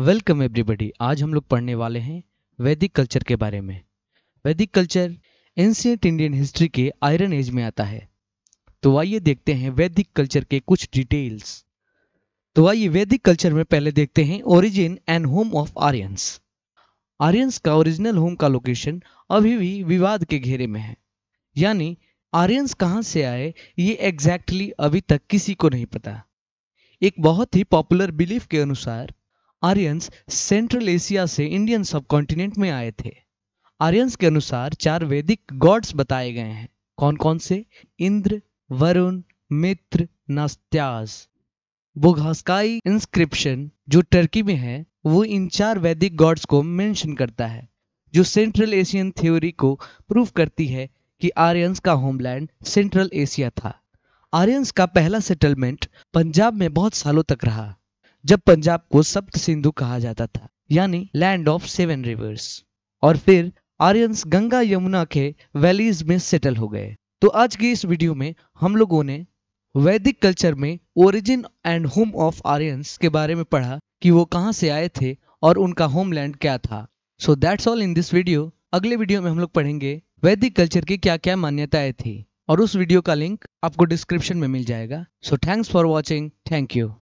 welcome everybody आज हम लोग पढ़ने वाले हैं वैदिक कल्चर के बारे में Vedic culture ancient Indian history के आयरन एज में आता है तो आइए देखते हैं वैदिक कल्चर के कुछ डिटेल्स तो आइए वैदिक कल्चर में पहले देखते हैं origin and home of Aryans Aryans का ओरिजिनल होम का लोकेशन अभी भी विवाद के घेरे में है यानी आर्यंस कहाँ से आए ये एग्जैक्टली अभी तक किसी को नहीं पता एक बहुत ही पॉपुलर बिलीफ के अनुसार आर्यंस सेंट्रल एशिया से इंडियन सबकॉन्टिनेंट में आए थे आर्यंस के अनुसार चार वैदिक गॉड्स बताए गए हैं कौन कौन से इंद्र वरुण मित्र नास्त्यास घासकाई इंस्क्रिप्शन जो टर्की में है वो इन चार वैदिक गॉड्स को मेंशन करता है जो सेंट्रल एशियन थ्योरी को प्रूव करती है कि आर्यंस का होमलैंड सेंट्रल एशिया था आर्यंस का पहला सेटलमेंट पंजाब में बहुत सालों तक रहा जब पंजाब को सप्त सिंधु कहा जाता था यानी लैंड ऑफ सेवन रिवर्स और फिर आर्यंस गंगा यमुना के वैलीज में सेटल हो गए तो आज की इस वीडियो में हम लोगों ने वैदिक कल्चर में origin and home of Aryans के बारे में पढ़ा कि वो कहाँ से आए थे और उनका होमलैंड क्या था so that's all in this video अगले वीडियो में हम लोग पढ़ेंगे वैदिक कल्चर की क्या क्या मान्यताएं थी और उस वीडियो का लिंक आपको डिस्क्रिप्शन में मिल जाएगा so thanks for watching thank you